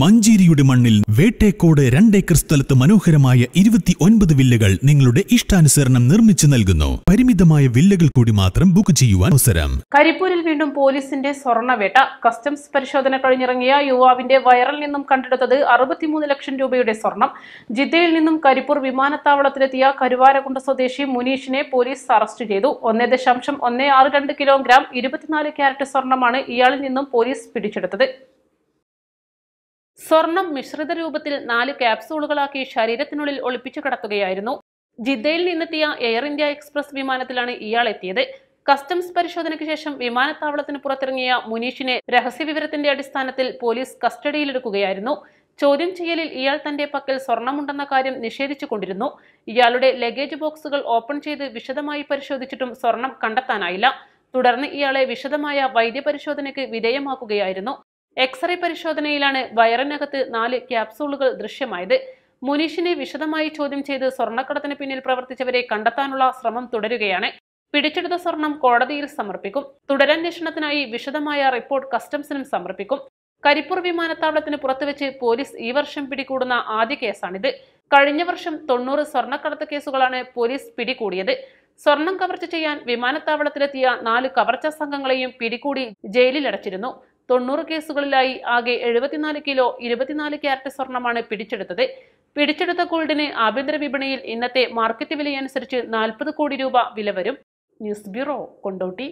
മഞ്ചേരിയുടെ മണ്ണിൽ വേട്ടേക്കോട് രണ്ടേക്കർ സ്ഥലത്ത് മനോഹരമായ ഇരുപത്തി ഒൻപത് വില്ലകൾ നിങ്ങളുടെ ഇഷ്ടാനുസരണം നിർമ്മിച്ചു നൽകുന്നു പരിമിതമായ വില്ലകൾ കൂടി മാത്രം ബുക്ക് ചെയ്യുവാൻ അവസരം കരിപ്പൂരിൽ വീണ്ടും പോലീസിന്റെ സ്വർണവേട്ട കസ്റ്റംസ് പരിശോധന കഴിഞ്ഞിറങ്ങിയ യുവാവിന്റെ വയറിൽ നിന്നും കണ്ടെടുത്തത് അറുപത്തിമൂന്ന് ലക്ഷം രൂപയുടെ സ്വർണം ജിദ്ദയിൽ നിന്നും കരിപ്പൂർ വിമാനത്താവളത്തിലെത്തിയ കരുവാരകുണ്ട സ്വദേശി മുനീഷിനെ പോലീസ് അറസ്റ്റ് ചെയ്തു ഒന്നേ ദശാംശം ഒന്നേ ആറ് രണ്ട് കിലോഗ്രാം ഇരുപത്തിനാല് ക്യാരറ്റ് സ്വർണമാണ് ഇയാളിൽ നിന്നും പോലീസ് പിടിച്ചെടുത്തത് സ്വർണം മിശ്രിത രൂപത്തിൽ നാല് ക്യാപ്സൂളുകളാക്കി ശരീരത്തിനുള്ളിൽ ഒളിപ്പിച്ചു കിടത്തുകയായിരുന്നു ജിദ്ദയിൽ നിന്നെത്തിയ എയർ ഇന്ത്യ എക്സ്പ്രസ് വിമാനത്തിലാണ് ഇയാൾ എത്തിയത് കസ്റ്റംസ് പരിശോധനയ്ക്ക് ശേഷം വിമാനത്താവളത്തിന് പുറത്തിറങ്ങിയ മുനീഷിനെ രഹസ്യവിവരത്തിന്റെ അടിസ്ഥാനത്തിൽ പോലീസ് കസ്റ്റഡിയിലെടുക്കുകയായിരുന്നു ചോദ്യം ചെയ്യലിൽ ഇയാൾ തന്റെ പക്കൽ സ്വർണമുണ്ടെന്ന കാര്യം നിഷേധിച്ചു കൊണ്ടിരുന്നു ഇയാളുടെ ലഗേജ് ബോക്സുകൾ ഓപ്പൺ ചെയ്ത് വിശദമായി പരിശോധിച്ചിട്ടും സ്വർണം കണ്ടെത്താനായില്ല തുടർന്ന് ഇയാളെ വിശദമായ വൈദ്യപരിശോധനയ്ക്ക് വിധേയമാക്കുകയായിരുന്നു എക്സ്റേ പരിശോധനയിലാണ് വയറിനകത്ത് നാല് ക്യാപ്സൂളുകൾ ദൃശ്യമായത് മുനീഷിനെ വിശദമായി ചോദ്യം ചെയ്ത് സ്വർണ്ണക്കടത്തിന് പിന്നിൽ പ്രവർത്തിച്ചവരെ കണ്ടെത്താനുള്ള ശ്രമം തുടരുകയാണ് പിടിച്ചെടുത്ത സ്വർണം കോടതിയിൽ സമർപ്പിക്കും തുടരന്വേഷണത്തിനായി വിശദമായ റിപ്പോർട്ട് കസ്റ്റംസിനും സമർപ്പിക്കും കരിപ്പൂർ വിമാനത്താവളത്തിന് പുറത്തുവെച്ച് പോലീസ് ഈ വർഷം പിടികൂടുന്ന ആദ്യ കേസാണിത് കഴിഞ്ഞ വർഷം തൊണ്ണൂറ് സ്വർണ്ണക്കടത്ത് കേസുകളാണ് പോലീസ് പിടികൂടിയത് സ്വർണം കവർച്ച ചെയ്യാൻ വിമാനത്താവളത്തിലെത്തിയ നാല് കവർച്ച സംഘങ്ങളെയും പിടികൂടി ജയിലിലടച്ചിരുന്നു തൊണ്ണൂറ് കേസുകളിലായി ആകെ എഴുപത്തിനാല് കിലോ ഇരുപത്തിനാല് ക്യാരറ്റ് സ്വർണമാണ് പിടിച്ചെടുത്തത് പിടിച്ചെടുത്ത ഗോൾഡിന് ആഭ്യന്തര വിപണിയിൽ ഇന്നത്തെ മാർക്കറ്റ് വിലയനുസരിച്ച് നാൽപ്പത് കോടി രൂപ വില വരും ന്യൂസ് ബ്യൂറോ കൊണ്ടോട്ടി